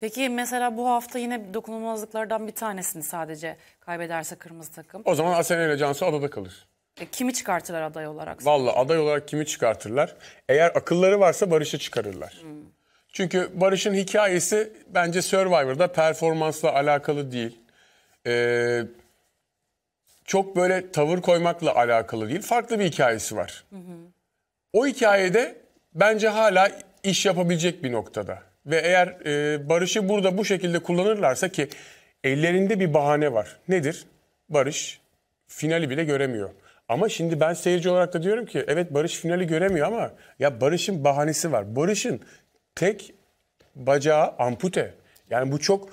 Peki mesela bu hafta yine dokunulmazlıklardan bir tanesini sadece kaybederse kırmızı takım. O zaman Asena ile Cansu adada kalır. E, kimi çıkartırlar aday olarak? Valla aday olarak kimi çıkartırlar? Eğer akılları varsa Barış'ı çıkarırlar. Hmm. Çünkü Barış'ın hikayesi bence Survivor'da performansla alakalı değil. Ee, çok böyle tavır koymakla alakalı değil. Farklı bir hikayesi var. Hı O hikayede bence hala iş yapabilecek bir noktada. Ve eğer e, Barış'ı burada bu şekilde kullanırlarsa ki ellerinde bir bahane var. Nedir? Barış finali bile göremiyor. Ama şimdi ben seyirci olarak da diyorum ki evet Barış finali göremiyor ama ya Barış'ın bahanesi var. Barış'ın tek bacağı ampute. Yani bu çok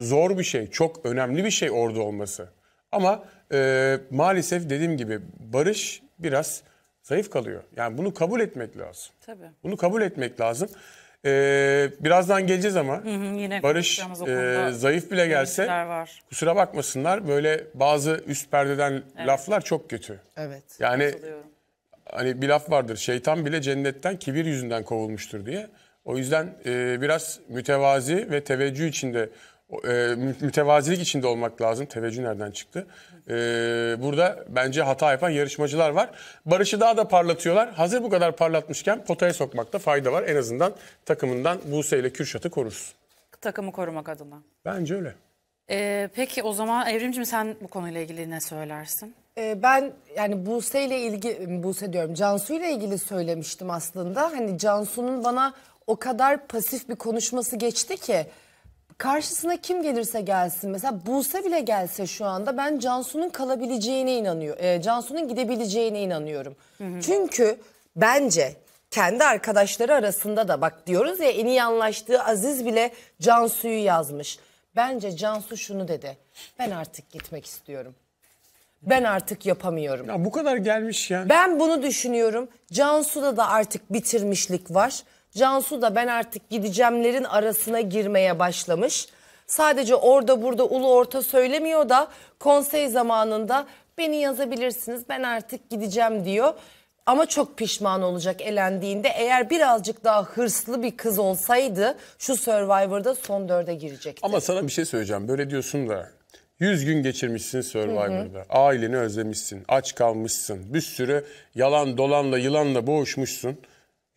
zor bir şey, çok önemli bir şey orada olması. Ama e, maalesef dediğim gibi Barış biraz zayıf kalıyor. Yani bunu kabul etmek lazım. Tabii. Bunu kabul etmek lazım. Ee, birazdan geleceğiz ama hı hı, yine Barış e, zayıf bile gelse var. kusura bakmasınlar böyle bazı üst perdeden evet. laflar çok kötü. Evet. Yani hani bir laf vardır şeytan bile cennetten kibir yüzünden kovulmuştur diye. O yüzden e, biraz mütevazi ve teveccüh içinde e, mütevazilik içinde olmak lazım. Teveccüh nereden çıktı? E, burada bence hata yapan yarışmacılar var. Barış'ı daha da parlatıyorlar. Hazır bu kadar parlatmışken potaya sokmakta fayda var. En azından takımından Buse ile Kürşat'ı korursun. Takımı korumak adına. Bence öyle. Ee, peki o zaman Evrimcim sen bu konuyla ilgili ne söylersin? E, ben yani Buse ile ilgili Buse diyorum Cansu ile ilgili söylemiştim aslında. Hani Cansu'nun bana o kadar pasif bir konuşması geçti ki karşısına kim gelirse gelsin mesela Buse bile gelse şu anda ben Cansu'nun kalabileceğine inanıyorum. E, Cansu'nun gidebileceğine inanıyorum. Hı hı. Çünkü bence kendi arkadaşları arasında da bak diyoruz ya en iyi anlaştığı Aziz bile Cansu'yu yazmış. Bence Cansu şunu dedi. Ben artık gitmek istiyorum. Ben artık yapamıyorum. Ya bu kadar gelmiş ya. Ben bunu düşünüyorum. Cansu'da da artık bitirmişlik var. Cansu da ben artık gideceğimlerin arasına girmeye başlamış. Sadece orada burada ulu orta söylemiyor da konsey zamanında beni yazabilirsiniz ben artık gideceğim diyor. Ama çok pişman olacak elendiğinde eğer birazcık daha hırslı bir kız olsaydı şu Survivor'da son dörde girecekti. Ama sana bir şey söyleyeceğim böyle diyorsun da 100 gün geçirmişsin Survivor'da. Hı hı. Aileni özlemişsin, aç kalmışsın. Bir sürü yalan dolanla yılanla boğuşmuşsun.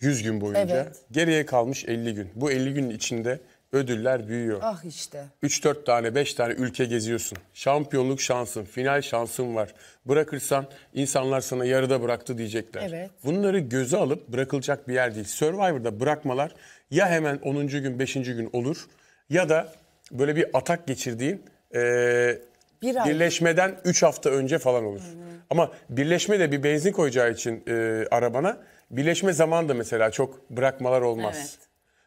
100 gün boyunca. Evet. Geriye kalmış 50 gün. Bu 50 günün içinde ödüller büyüyor. Ah işte. 3-4 tane 5 tane ülke geziyorsun. Şampiyonluk şansın, final şansın var. Bırakırsan insanlar sana yarıda bıraktı diyecekler. Evet. Bunları göze alıp bırakılacak bir yer değil. Survivor'da bırakmalar ya hemen 10. gün 5. gün olur ya da böyle bir atak geçirdiğin e, bir birleşmeden 3 hafta önce falan olur. Hı hı. Ama birleşme de bir benzin koyacağı için e, arabana birleşme zaman da mesela çok bırakmalar olmaz. Evet.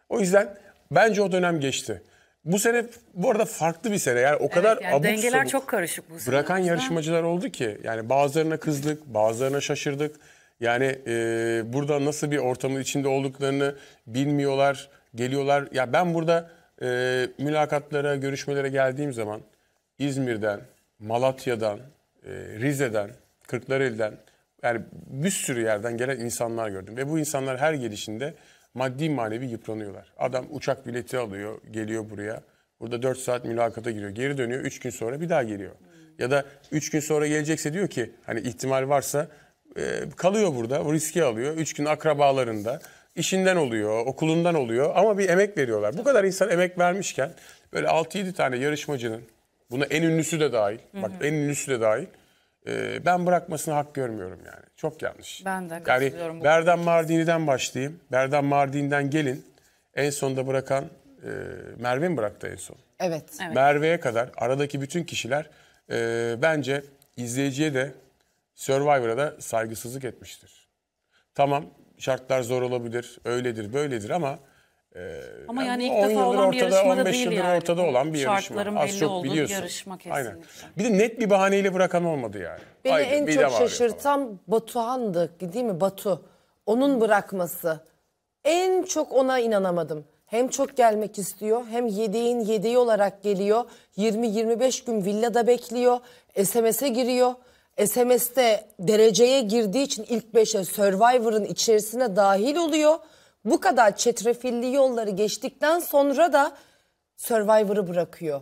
O yüzden bence o dönem geçti. Bu sene bu arada farklı bir sene. Yani o kadar evet, yani abuk dengeler çok karışık bu sene. Bırakan yarışmacılar oldu ki yani bazılarına kızdık, bazılarına şaşırdık. Yani e, burada nasıl bir ortamın içinde olduklarını bilmiyorlar, geliyorlar. Ya ben burada e, mülakatlara, görüşmelere geldiğim zaman İzmir'den, Malatya'dan, e, Rize'den, Kırklareli'den yani bir sürü yerden gelen insanlar gördüm. Ve bu insanlar her gelişinde maddi manevi yıpranıyorlar. Adam uçak bileti alıyor, geliyor buraya. Burada 4 saat mülakata giriyor. Geri dönüyor, 3 gün sonra bir daha geliyor. Ya da 3 gün sonra gelecekse diyor ki hani ihtimal varsa e, kalıyor burada, o riski alıyor. 3 gün akrabalarında, işinden oluyor, okulundan oluyor ama bir emek veriyorlar. Bu kadar insan emek vermişken böyle 6-7 tane yarışmacının, buna en ünlüsü de dahil, bak en ünlüsü de dahil e, ben bırakmasını hak görmüyorum yani. Çok yanlış. Ben de katılıyorum. Yani Berdan Mardini'den başlayayım. Berdan Mardini'den gelin. En sonda bırakan e, Merve mi bıraktı en son? Evet. evet. Merve'ye kadar aradaki bütün kişiler e, bence izleyiciye de Survivor'a da saygısızlık etmiştir. Tamam şartlar zor olabilir, öyledir, böyledir ama ee, Ama yani, yani ilk defa olan bir yarışmada 15 değil yıldır yani. ortada olan bir yarışma. Şartların Az belli çok olduğu biliyorsun. bir yarışma kesinlikle. Aynen. Bir de net bir bahaneyle bırakan olmadı yani. Beni Haydi, en çok şaşırtan Batuhan'dı değil mi Batu? Onun bırakması. En çok ona inanamadım. Hem çok gelmek istiyor hem yedeğin yedeği olarak geliyor. 20-25 gün villada bekliyor. SMS'e giriyor. SMS'te dereceye girdiği için ilk 5'e Survivor'ın içerisine dahil oluyor bu kadar çetrefilli yolları geçtikten sonra da Survivor'ı bırakıyor.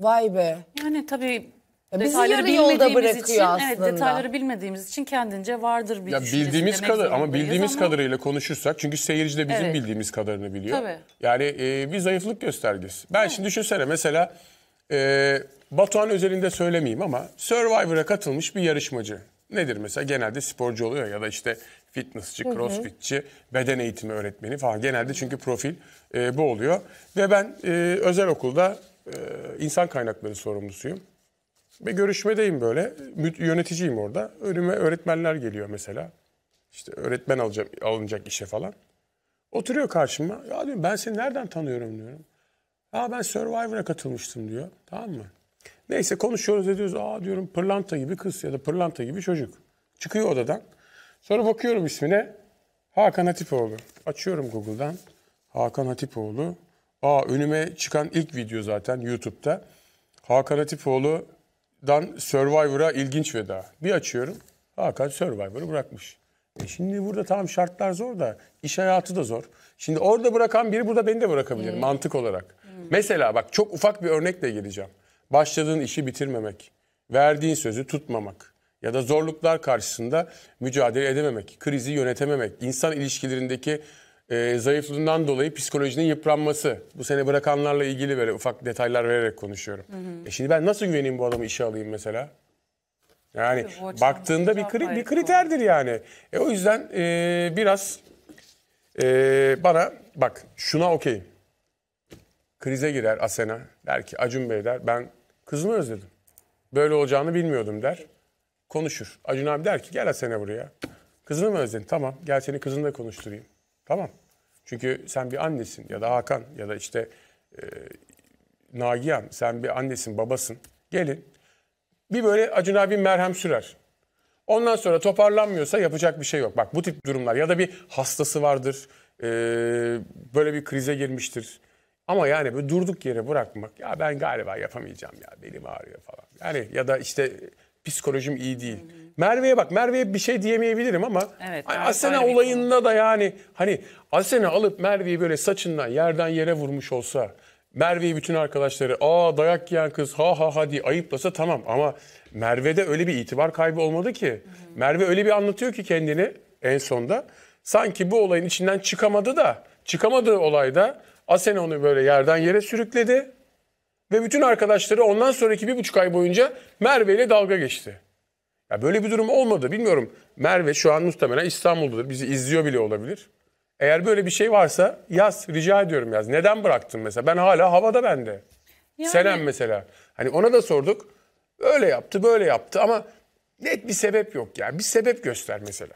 Vay be. Yani tabii ya bizi detayları yarı yolda bırakıyor için, aslında. Evet, detayları bilmediğimiz için kendince vardır bir ya bildiğimiz kadar ama bildiğimiz ama... kadarıyla konuşursak çünkü seyirci de bizim evet. bildiğimiz kadarını biliyor. Tabii. Yani e, bir zayıflık göstergesi. Ben Hı. şimdi düşünsene mesela e, Batuhan özelinde söylemeyeyim ama Survivor'a katılmış bir yarışmacı. Nedir mesela genelde sporcu oluyor ya da işte fitnessçi, crossfitçi, beden eğitimi öğretmeni falan. Genelde çünkü profil e, bu oluyor. Ve ben e, özel okulda e, insan kaynakları sorumlusuyum. Ve görüşmedeyim böyle. Yöneticiyim orada. Önüme öğretmenler geliyor mesela. İşte öğretmen alacağım, alınacak işe falan. Oturuyor karşıma. Ya diyorum ben seni nereden tanıyorum diyorum. Aa ben Survivor'a katılmıştım diyor. Tamam mı? Neyse konuşuyoruz ediyoruz. Aa diyorum pırlanta gibi kız ya da pırlanta gibi çocuk. Çıkıyor odadan. Sonra bakıyorum ismine. Hakan Hatipoğlu. Açıyorum Google'dan. Hakan Hatipoğlu. Aa önüme çıkan ilk video zaten YouTube'da. Hakan Hatipoğlu'dan Survivor'a ilginç veda. Bir açıyorum. Hakan Survivor'ı bırakmış. E şimdi burada tam şartlar zor da iş hayatı da zor. Şimdi orada bırakan biri burada beni de bırakabilir hmm. mantık olarak. Hmm. Mesela bak çok ufak bir örnekle geleceğim. Başladığın işi bitirmemek, verdiğin sözü tutmamak, ya da zorluklar karşısında mücadele edememek, krizi yönetememek, insan ilişkilerindeki e, zayıflığından dolayı psikolojinin yıpranması. Bu sene bırakanlarla ilgili böyle ufak detaylar vererek konuşuyorum. Hı hı. E şimdi ben nasıl güveneyim bu adamı işe alayım mesela? Yani Tabii, baktığında bir, şey kri bir kriterdir yani. E, o yüzden e, biraz e, bana bak şuna okey. Krize girer Asena. Der ki Acun Bey der ben kızımı özledim. Böyle olacağını bilmiyordum der konuşur. Acun abi der ki gel Hasan'a buraya. Kızını mı özledin? Tamam gel seni kızınla konuşturayım. Tamam. Çünkü sen bir annesin ya da Hakan ya da işte e, Nagihan sen bir annesin babasın. Gelin. Bir böyle Acun abi merhem sürer. Ondan sonra toparlanmıyorsa yapacak bir şey yok. Bak bu tip durumlar ya da bir hastası vardır. E, böyle bir krize girmiştir. Ama yani böyle durduk yere bırakmak ya ben galiba yapamayacağım ya belim ağrıyor falan. Yani ya da işte psikolojim iyi değil. Merve'ye bak Merve'ye bir şey diyemeyebilirim ama evet, Asena olayında da yani hani Asena alıp Merve'yi böyle saçından yerden yere vurmuş olsa Merve'yi bütün arkadaşları aa dayak yiyen kız ha ha hadi ayıplasa tamam ama Merve'de öyle bir itibar kaybı olmadı ki. Hmm. Merve öyle bir anlatıyor ki kendini en sonda sanki bu olayın içinden çıkamadı da çıkamadığı olayda Asena onu böyle yerden yere sürükledi. Ve bütün arkadaşları ondan sonraki bir buçuk ay boyunca Merve ile dalga geçti. Ya böyle bir durum olmadı. Bilmiyorum Merve şu an muhtemelen İstanbul'dadır. Bizi izliyor bile olabilir. Eğer böyle bir şey varsa yaz rica ediyorum yaz. Neden bıraktın mesela? Ben hala havada bende. Yani... Senem mesela. Hani ona da sorduk. Öyle yaptı böyle yaptı ama net bir sebep yok yani. Bir sebep göster mesela.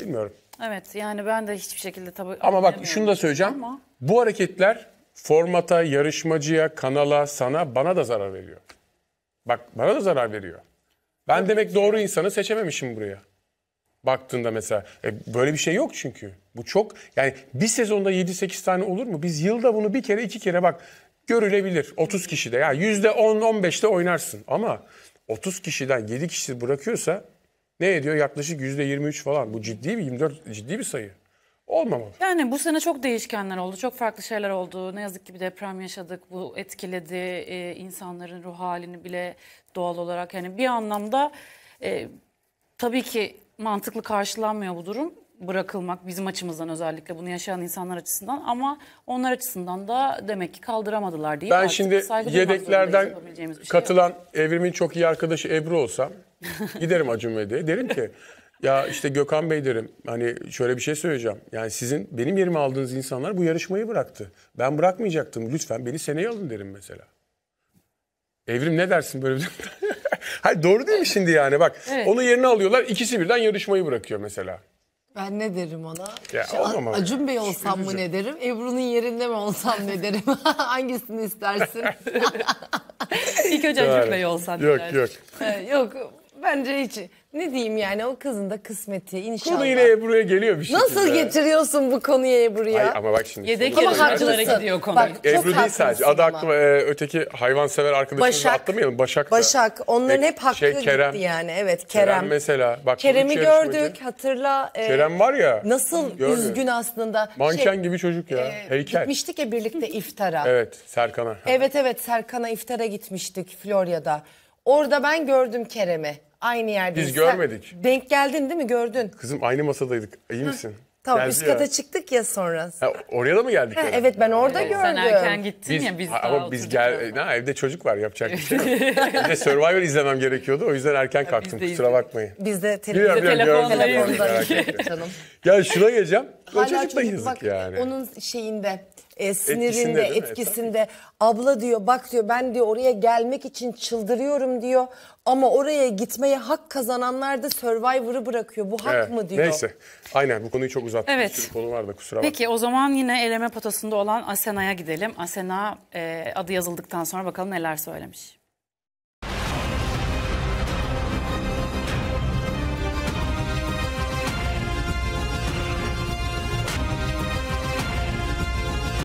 Bilmiyorum. Evet yani ben de hiçbir şekilde tabii... Ama bak şunu da söyleyeceğim. Ama... Bu hareketler formata, yarışmacıya, kanala, sana, bana da zarar veriyor. Bak bana da zarar veriyor. Ben demek doğru insanı seçememişim buraya. Baktığında mesela e, böyle bir şey yok çünkü. Bu çok yani bir sezonda 7-8 tane olur mu? Biz yılda bunu bir kere iki kere bak görülebilir 30 kişide. Ya yani %10-15'te oynarsın ama 30 kişiden 7 kişi bırakıyorsa ne ediyor? Yaklaşık %23 falan. Bu ciddi bir 24 ciddi bir sayı olmamalı. Yani bu sene çok değişkenler oldu, çok farklı şeyler oldu. Ne yazık ki bir deprem yaşadık, bu etkiledi ee, insanların ruh halini bile doğal olarak. Yani bir anlamda e, tabii ki mantıklı karşılanmıyor bu durum bırakılmak bizim açımızdan özellikle bunu yaşayan insanlar açısından ama onlar açısından da demek ki kaldıramadılar diye. Ben şimdi yedeklerden katılan şey katılan Evrim'in çok iyi arkadaşı Ebru olsam giderim Acun Medya'ya derim ki ya işte Gökhan Bey derim hani şöyle bir şey söyleyeceğim. Yani sizin benim yerimi aldığınız insanlar bu yarışmayı bıraktı. Ben bırakmayacaktım. Lütfen beni seneye alın derim mesela. Evrim ne dersin böyle bir Hayır doğru değil mi şimdi yani bak. Evet. Onun yerine alıyorlar ikisi birden yarışmayı bırakıyor mesela. Ben ne derim ona? Ya, işte, olmamalı. Acun Bey olsam mı ne derim? Ebru'nun yerinde mi olsam ne derim? Hangisini istersin? İlk önce Acun Bey olsan. Yok yok. Ee, yok bence hiç ne diyeyim yani o kızın da kısmeti inşallah. Konu yine Ebru'ya geliyor bir şekilde. Nasıl getiriyorsun bu konuyu Ebru'ya? Ay, ama bak şimdi. Yedek Ama gidiyor konu. Bak, çok Ebru değil haklısın sadece. Adı ama. aklıma e, öteki hayvansever arkadaşımızı Başak. atlamayalım. Başak da. Başak onların Ve hep hakkı şey, Kerem. gitti yani. Evet Kerem. Kerem mesela. Bak, Kerem'i gördük hatırla. e, Kerem var ya. Nasıl Görmüyor. üzgün aslında. Manken şey, gibi çocuk ya. e, Heykel. Gitmiştik ya birlikte iftara. Evet Serkan'a. Evet evet Serkan'a iftara gitmiştik Florya'da. Orada ben gördüm Kerem'i. Aynı yerde. Biz görmedik. Denk geldin değil mi? Gördün. Kızım aynı masadaydık. İyi misin? Tamam Geldi üst kata ya. çıktık ya sonra. Ha, oraya da mı geldik? Ha, evet ben orada evet, gördüm. Sen erken gittin biz, ya biz Ama biz gel, ha, evde çocuk var yapacak bir şey yok. bir de Survivor izlemem gerekiyordu o yüzden erken kalktım ya, kusura bakmayın. Biz de telefonda. Canım. Ya şuna geleceğim. O çocuk yani. Onun şeyinde e, e sinirinde, etkisinde. E, etkisinde. Abla diyor bak diyor ben diyor oraya gelmek için çıldırıyorum diyor. Ama oraya gitmeye hak kazananlar da Survivor'ı bırakıyor. Bu hak Evet, mı diyor. Neyse. Aynen bu konuyu çok uzattık. Evet. Bir sürü konu var da kusura bakma. Peki o zaman yine eleme potasında olan Asena'ya gidelim. Asena e, adı yazıldıktan sonra bakalım neler söylemiş.